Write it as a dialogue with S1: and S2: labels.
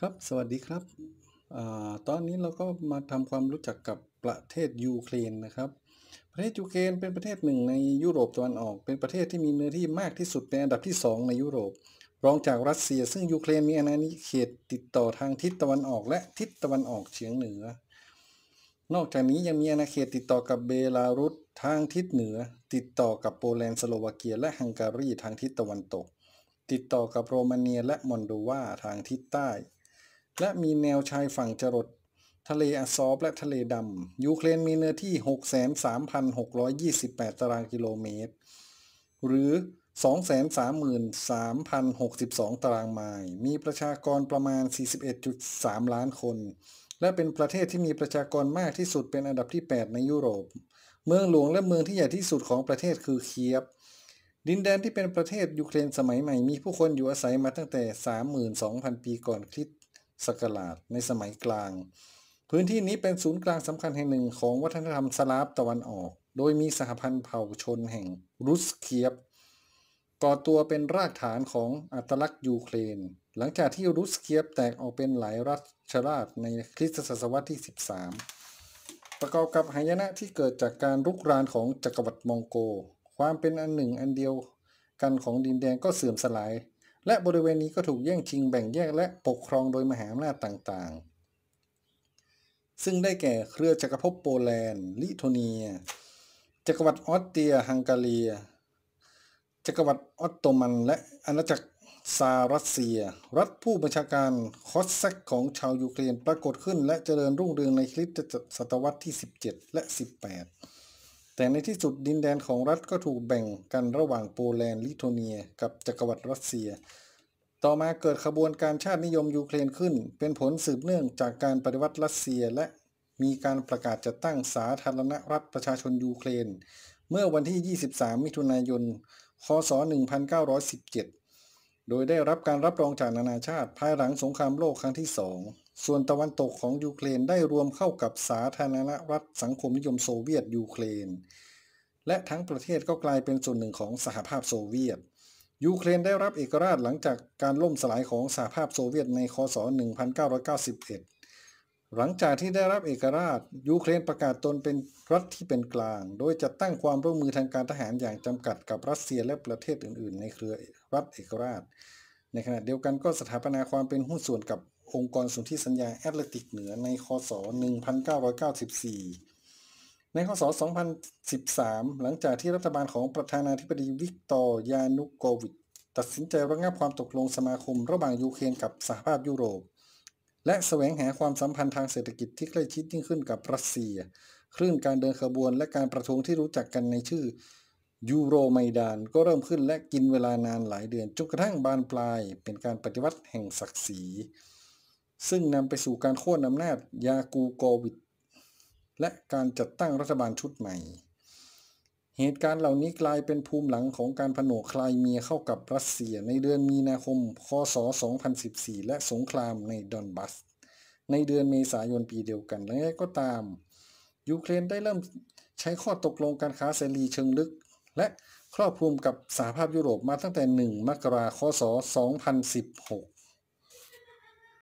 S1: ครับ สวัสดีครับอตอนนี้เราก็มาทำความรู้จักกับประเทศยูเครนนะครับ ประเทศยูเครนเป็นประเทศหนึ่งในยุโรปตะวันออก เป็นประเทศที่มีเนื้อที่มากที่สุดในอันดับที่ 2 ในยุโรป รองจากรัสเซีย ซึ่งยูเครนมีอาณานิเขต ติดต่อทางทิศตะวันออก และทิศตะวันออกเฉียงเหนือ นอกจากนี้ยังมีอาณาเขตติดต่อกับเบลารุสทางทิศเหนือ ติดต่อกับโปแลนด์สโลวาเกียและฮังการีทางทิศตะวันตก ติดต่อกับโรมาเนียและมอนโดวาทางทิศใต้และมีแนวชายฝั่งจรดทะเลอซอบและทะเลดำยูเครนมีเนื้อที่63,628 ตารางกิโลเมตรหรือ233,062ตารางไมล์มีประชากรประมาณ 41.3 ล้านคน และเป็นประเทศที่มีประชากรมากที่สุดเป็นอันดับที่ 8 ในยุโรป เมืองหลวงและเมืองที่ใหญ่ที่สุดของประเทศคือเคียบดินแดนที่เป็นประเทศยูเครนสมัยใหม่มีผู้คนอยู่อาศัยมาตั้งแต่ 32,000 ปีก่อนคริสต์ศักราชในสมัยกลาง พื้นที่นี้เป็นศูนย์กลางสำคัญแห่งหนึ่งของวัฒนธรรมสลาฟตะวันออก โดยมีสหพันธ์เผ่าชนแห่งรุสเคียบก่อตัวเป็นรากฐานของอัตลักษณ์ยูเครน หลังจากที่รุสเคียบแตกออกเป็นหลายรัชราชในคริสตศตวรรษที่ 13 ประกอบกับหายนะที่เกิดจากการรุกรานของจักรวรรดิมองโกความเป็นอันหนึ่งอันเดียวกันของดินแดงก็เสื่อมสลายและบริเวณนี้ก็ถูกแย่งชิงแบ่งแยกและปกครองโดยมหาอำนาจต่างๆ ซึ่งได้แก่เครือจักรภพโปแลนด์ ลิโทเนีย จักรวรรดิออสเตรีย ฮังการี จักรวรรดิออตโตมัน และอาณาจักรซารัสเซีย รัฐผู้บัญชาการคอสแซกของชาวยูเครนปรากฏขึ้นและเจริญรุ่งเรืองในคริสตศตวรรษที่ 17 และ 18แต่ในที่สุดดินแดนของรัฐก็ถูกแบ่งกันระหว่างโปแลนด์ ลิทัวเนียกับจักรวรรดิรัสเซีย ต่อมาเกิดขบวนการชาตินิยมยูเครนขึ้นเป็นผลสืบเนื่องจากการปฏิวัติรัสเซียและมีการประกาศจัดตั้งสาธารณรัฐประชาชนยูเครนเมื่อวันที่ 23 มิถุนายน คศ 1917 โดยได้รับการรับรองจากนานาชาติภายหลังสงครามโลกครั้งที่สองส่วนตะวันตกของยูเครนได้รวมเข้ากับสาธารณรัฐสังคมนิยมโซเวียตยูเครนและทั้งประเทศก็กลายเป็นส่วนหนึ่งของสหภาพโซเวียตยูเครนได้รับเอกราชหลังจากการล่มสลายของสหภาพโซเวียตในคศ 1991 หลังจากที่ได้รับเอกราชยูเครนประกาศตนเป็นรัฐที่เป็นกลาง โดยจะตั้งความร่วมมือทางการทหารอย่างจำกัดกับรัสเซียและประเทศอื่น ๆในเครือรัฐเอกราช ในขณะเดียวกันก็สถาปนาความเป็นหุ้นส่วนกับองค์กรสนธิสัญญาแอตแลนติกเหนือในคศ1994 ในคศ2013 หลังจากที่รัฐบาลของประธานาธิบดีวิกตอร์ยานุโกวิชตัดสินใจระงับความตกลงสมาคมระหว่างยูเครนกับสหภาพยุโรป และแสวงหาความสัมพันธ์ทางเศรษฐกิจที่ใกล้ชิดยิ่งขึ้นกับรัสเซีย คลื่นการเดินขบวนและการประท้วงที่รู้จักกันในชื่อยูโรไมดาน ก็เริ่มขึ้นและกินเวลานานหลายเดือน จนกระทั่งบานปลาย เป็นการปฏิวัติแห่งศักดิ์ศรีซึ่งนำไปสู่การโค่นอำนาจยากูโกวิดและการจัดตั้งรัฐบาลชุดใหม่ เหตุการณ์เหล่านี้กลายเป็นภูมิหลังของการผนวกคลายเมียเข้ากับรัสเซียในเดือนมีนาคม คศ2014 และสงครามในดอนบัส ในเดือนเมษายนปีเดียวกันและก็ตาม ยูเครนได้เริ่มใช้ข้อตกลงการค้าเสรีเชิงลึก และครอบคลุมกับสหภาพยุโรปมาตั้งแต่ 1มกราคมคศ2016